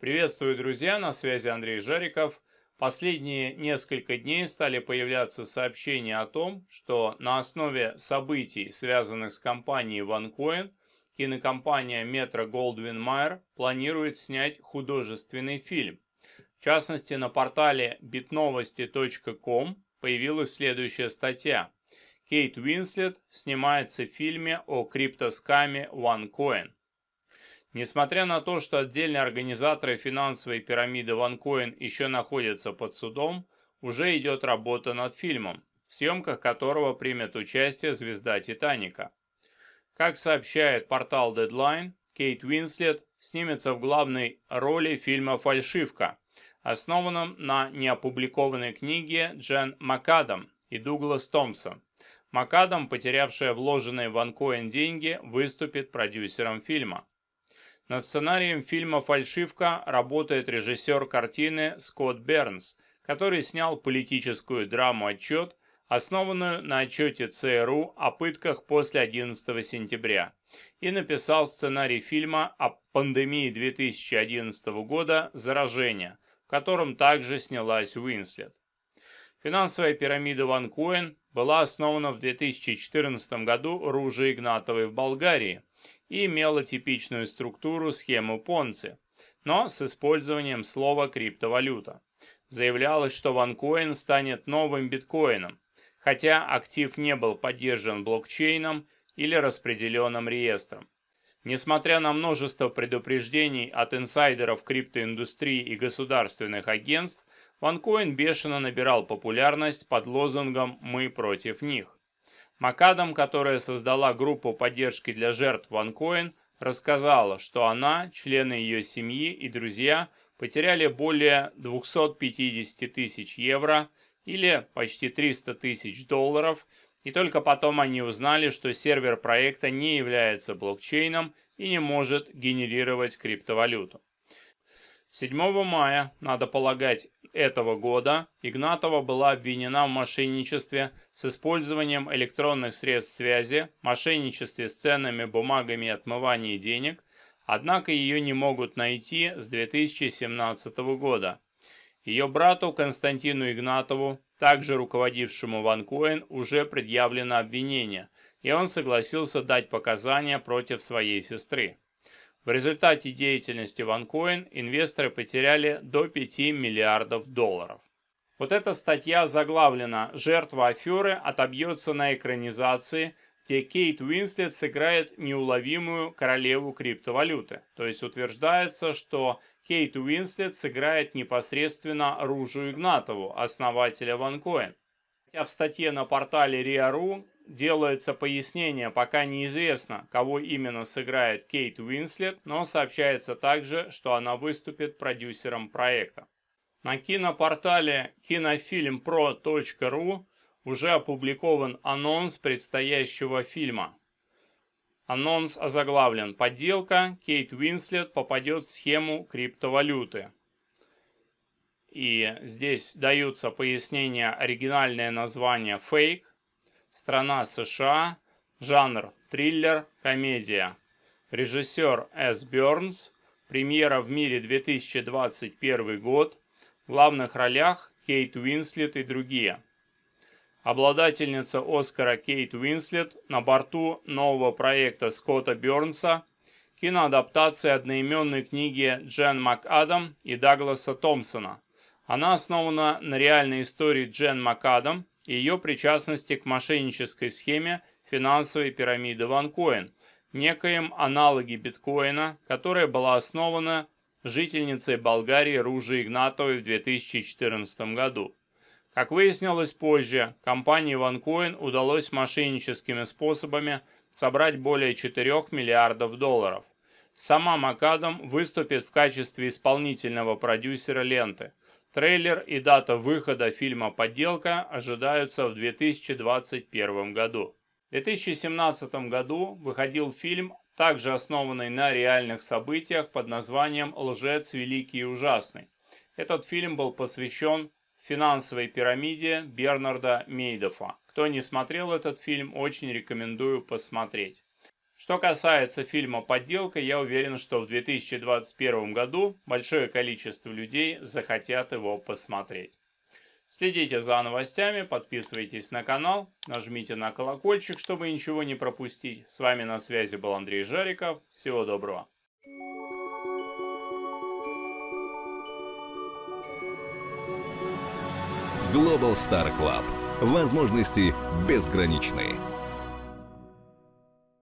Приветствую, друзья, на связи Андрей Жариков. Последние несколько дней стали появляться сообщения о том, что на основе событий, связанных с компанией OneCoin, кинокомпания Metro Goldwyn Mayer планирует снять художественный фильм. В частности, на портале bitnovosti.com появилась следующая статья. Кейт Уинслет снимается в фильме о криптоскаме OneCoin. Несмотря на то, что отдельные организаторы финансовой пирамиды OneCoin еще находятся под судом, уже идет работа над фильмом, в съемках которого примет участие звезда «Титаника». Как сообщает портал Deadline, Кейт Уинслет снимется в главной роли фильма «Фальшивка», основанном на неопубликованной книге Джен Макадам и Дуглас Томпсон. Макадам, потерявшая вложенные в Анкоин деньги, выступит продюсером фильма. Над сценарием фильма «Фальшивка» работает режиссер картины Скотт Бернс, который снял политическую драму «Отчет», основанную на отчете ЦРУ о пытках после 11 сентября, и написал сценарий фильма о пандемии 2011 года «Заражение», в котором также снялась Уинслет. Финансовая пирамида Ван Куэн была основана в 2014 году Ружи Игнатовой в Болгарии – и имела типичную структуру схему Понци, но с использованием слова «криптовалюта». Заявлялось, что OneCoin станет новым биткоином, хотя актив не был поддержан блокчейном или распределенным реестром. Несмотря на множество предупреждений от инсайдеров криптоиндустрии и государственных агентств, OneCoin бешено набирал популярность под лозунгом «Мы против них». Макадам, которая создала группу поддержки для жертв OneCoin, рассказала, что она, члены ее семьи и друзья потеряли более 250 тысяч евро или почти 300 тысяч долларов, и только потом они узнали, что сервер проекта не является блокчейном и не может генерировать криптовалюту. 7 мая, надо полагать, этого года Игнатова была обвинена в мошенничестве с использованием электронных средств связи, мошенничестве с ценными бумагами и отмывании денег, однако ее не могут найти с 2017 года. Ее брату Константину Игнатову, также руководившему Ванкоин, уже предъявлено обвинение, и он согласился дать показания против своей сестры. В результате деятельности OneCoin инвесторы потеряли до 5 миллиардов долларов. Вот эта статья заглавлена «Жертва аферы отобьется на экранизации», где Кейт Уинслет сыграет неуловимую королеву криптовалюты. То есть утверждается, что Кейт Уинслет сыграет непосредственно Ружу Игнатову, основателя OneCoin. Хотя в статье на портале Риару делается пояснение, пока неизвестно, кого именно сыграет Кейт Уинслет, но сообщается также, что она выступит продюсером проекта. На кинопортале кинофильмпро.ру уже опубликован анонс предстоящего фильма. Анонс озаглавлен «Подделка. Кейт Уинслет попадет в схему криптовалюты». И здесь даются пояснения, оригинальное название «Фейк», страна США, жанр «Триллер», комедия. Режиссер С. Бернс, премьера в мире 2021 год, в главных ролях Кейт Уинслет и другие. Обладательница Оскара Кейт Уинслет на борту нового проекта Скотта Бернса киноадаптация одноименной книги Джен МакАдам и Дагласа Томпсона – она основана на реальной истории Джен Макадам и ее причастности к мошеннической схеме финансовой пирамиды OneCoin, некоем аналоге биткоина, которая была основана жительницей Болгарии Ружи Игнатовой в 2014 году. Как выяснилось позже, компании OneCoin удалось мошенническими способами собрать более 4 миллиардов долларов. Сама Макадам выступит в качестве исполнительного продюсера ленты. Трейлер и дата выхода фильма «Подделка» ожидаются в 2021 году. В 2017 году выходил фильм, также основанный на реальных событиях под названием «Лжец великий и ужасный». Этот фильм был посвящен финансовой пирамиде Бернарда Мейдофа. Кто не смотрел этот фильм, очень рекомендую посмотреть. Что касается фильма «Подделка», я уверен, что в 2021 году большое количество людей захотят его посмотреть. Следите за новостями, подписывайтесь на канал, нажмите на колокольчик, чтобы ничего не пропустить. С вами на связи был Андрей Жариков. Всего доброго. Global Star Club. Возможности безграничные.